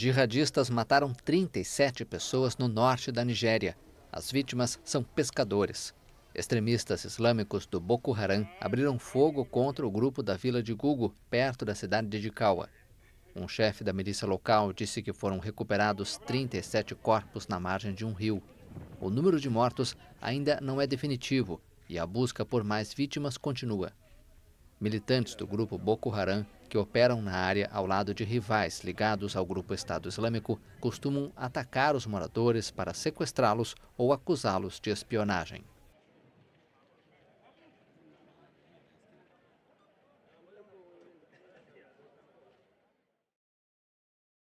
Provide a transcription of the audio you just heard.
Jihadistas mataram 37 pessoas no norte da Nigéria. As vítimas são pescadores. Extremistas islâmicos do Boko Haram abriram fogo contra o grupo da vila de Gugu, perto da cidade de Dikawa. Um chefe da milícia local disse que foram recuperados 37 corpos na margem de um rio. O número de mortos ainda não é definitivo e a busca por mais vítimas continua. Militantes do grupo Boko Haram que operam na área ao lado de rivais ligados ao grupo Estado Islâmico, costumam atacar os moradores para sequestrá-los ou acusá-los de espionagem.